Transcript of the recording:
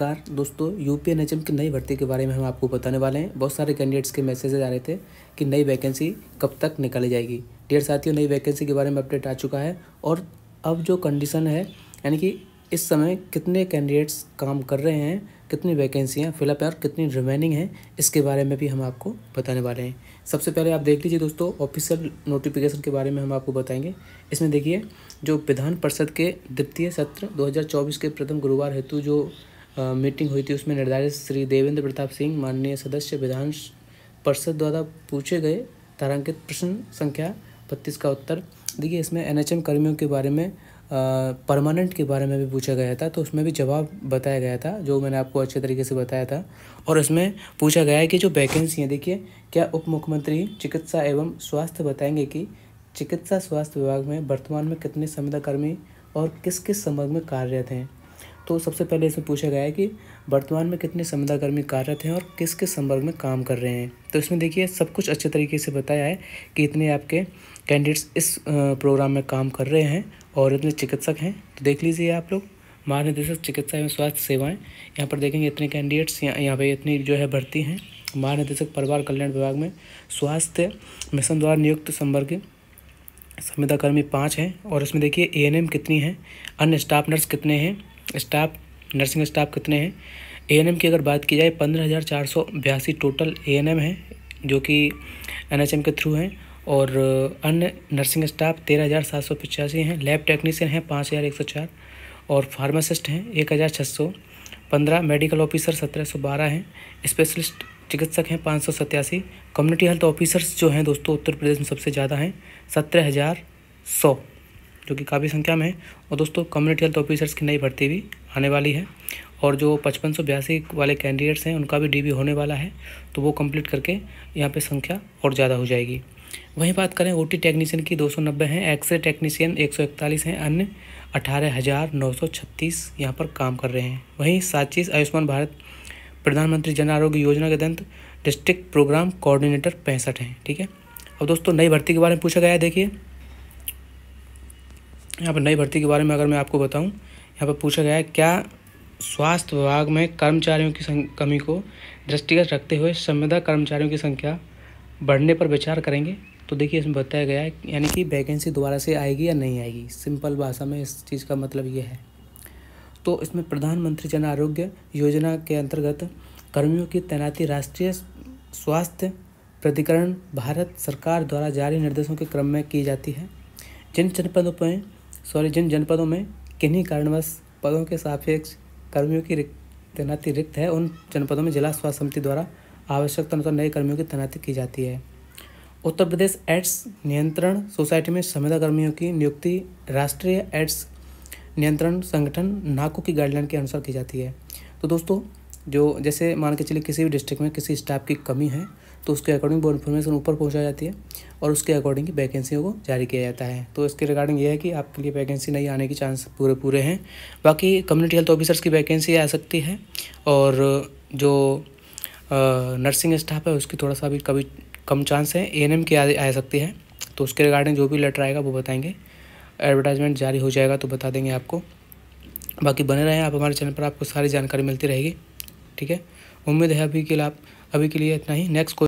नमस्कार दोस्तों U P N की नई भर्ती के बारे में हम आपको बताने वाले हैं बहुत सारे कैंडिडेट्स के मैसेजेज आ रहे थे कि नई वैकेंसी कब तक निकाली जाएगी डेढ़ साथियों नई वैकेंसी के बारे में अपडेट आ चुका है और अब जो कंडीशन है यानी कि इस समय कितने कैंडिडेट्स काम कर रहे हैं कितनी वैकेंसियाँ फिलअप है और कितनी रिमेनिंग हैं इसके बारे में भी हम आपको बताने वाले हैं सबसे पहले आप देख लीजिए दोस्तों ऑफिशियल नोटिफिकेशन के बारे में हम आपको बताएंगे इसमें देखिए जो विधान परिषद के द्वितीय सत्र 2024 के प्रथम गुरुवार हेतु जो मीटिंग हुई थी उसमें निर्धारित श्री देवेंद्र प्रताप सिंह माननीय सदस्य विधान परिषद द्वारा पूछे गए तारांकित प्रश्न संख्या बत्तीस का उत्तर देखिए इसमें एनएचएम कर्मियों के बारे में परमानेंट के बारे में भी पूछा गया था तो उसमें भी जवाब बताया गया था जो मैंने आपको अच्छे तरीके से बताया था और इसमें पूछा गया है कि जो वैकेंसी हैं देखिए क्या उप मुख्यमंत्री चिकित्सा एवं स्वास्थ्य बताएंगे कि चिकित्सा स्वास्थ्य विभाग में वर्तमान में कितने संविदा कर्मी और किस किस संबंध में कार्यरत हैं तो सबसे पहले इसमें पूछा गया है कि वर्तमान में कितने संविदाकर्मी कार्यरत हैं और किस किस संवर्ग में काम कर रहे हैं तो इसमें देखिए सब कुछ अच्छे तरीके से बताया है कि इतने आपके कैंडिडेट्स इस प्रोग्राम में काम कर रहे हैं और इतने चिकित्सक हैं तो देख लीजिए आप लोग महानिदेशक चिकित्सा एवं स्वास्थ्य सेवाएँ यहाँ पर देखेंगे इतने कैंडिडेट्स यहाँ यहाँ पर इतनी जो है भर्ती हैं महानिदेशक परिवार कल्याण विभाग में स्वास्थ्य मिशन द्वारा नियुक्त संवर्ग संविदाकर्मी पाँच हैं और इसमें देखिए एएनएम कितनी हैं अन्य स्टाफ नर्स कितने हैं स्टाफ नर्सिंग स्टाफ कितने हैं एएनएम की अगर बात की जाए पंद्रह हज़ार चार सौ बयासी टोटल एएनएम हैं जो कि एनएचएम के थ्रू हैं और अन्य नर्सिंग स्टाफ तेरह हज़ार सात सौ पचासी हैं लैब टेक्नीसियन हैं पाँच हज़ार एक सौ चार और फार्मासिस्ट हैं एक हज़ार छः सौ पंद्रह मेडिकल ऑफिसर सत्रह सौ बारह हैं स्पेशलिस्ट चिकित्सक हैं पाँच सौ सत्तासी कम्युनिटी हेल्थ ऑफिसर्स जो हैं दोस्तों उत्तर प्रदेश में सबसे ज़्यादा हैं सत्रह हज़ार सौ जो कि काफ़ी संख्या में है और दोस्तों कम्युनिटी हेल्थ ऑफिसर्स की नई भर्ती भी आने वाली है और जो पचपन सौ बयासी वाले कैंडिडेट्स हैं उनका भी डी होने वाला है तो वो कंप्लीट करके यहाँ पे संख्या और ज़्यादा हो जाएगी वहीं बात करें टी टेक्नीशियन की नब्बे हैं एक्सरे टेक्नीशियन इकतालीस हैं अन्य अठारह हज़ार नौ सौ छत्तीस यहाँ पर काम कर रहे हैं वहीं साचिस आयुष्मान भारत प्रधानमंत्री जन आरोग्य योजना के तहत डिस्ट्रिक्ट प्रोग्राम कोऑर्डिनेटर पैंसठ हैं ठीक है अब दोस्तों नई भर्ती के बारे में पूछा गया है देखिए यहाँ पर नई भर्ती के बारे में अगर मैं आपको बताऊँ यहाँ पर पूछा गया है क्या स्वास्थ्य विभाग में कर्मचारियों की कमी को दृष्टिगत रखते हुए संविदा कर्मचारियों की संख्या बढ़ने पर विचार करेंगे तो देखिए इसमें बताया गया है यानी कि वैकेंसी दोबारा से आएगी या नहीं आएगी सिंपल भाषा में इस चीज़ का मतलब ये है तो इसमें प्रधानमंत्री जन आरोग्य योजना के अंतर्गत कर्मियों की तैनाती राष्ट्रीय स्वास्थ्य प्राधिकरण भारत सरकार द्वारा जारी निर्देशों के क्रम में की जाती है जिन जनपदों पर सॉरी जिन जनपदों में किन्हीं कारणवश पदों के सापेक्ष कर्मियों की तैनाती रिक्त है उन जनपदों में जिला स्वास्थ्य समिति द्वारा आवश्यकता अनुसार नए कर्मियों की तैनाती की जाती है उत्तर प्रदेश एड्स नियंत्रण सोसाइटी में संविदा कर्मियों की नियुक्ति राष्ट्रीय एड्स नियंत्रण संगठन नाको की गाइडलाइन के अनुसार की जाती है तो दोस्तों जो जैसे मान के चलिए किसी भी डिस्ट्रिक्ट में किसी स्टाफ की कमी है तो उसके अकॉर्डिंग वो इन्फॉर्मेशन ऊपर पहुँचा जाती है और उसके अकॉर्डिंग वैकेंसियों को जारी किया जाता है तो इसके रिगार्डिंग ये है कि आपके लिए वैकेंसी नहीं आने के चांस पूरे पूरे हैं बाकी कम्युनिटी हेल्थ ऑफिसर्स की वैकेंसी आ सकती है और जो नर्सिंग स्टाफ है उसकी थोड़ा सा भी कभी कम चांस है ए की आ, आ सकती है तो उसके रिगार्डिंग जो भी लेटर आएगा वो बताएंगे एडवर्टाइजमेंट जारी हो जाएगा तो बता देंगे आपको बाकी बने रहें आप हमारे चैनल पर आपको सारी जानकारी मिलती रहेगी ठीक है उम्मीद है अभी के लिए आप अभी के लिए इतना ही नेक्स्ट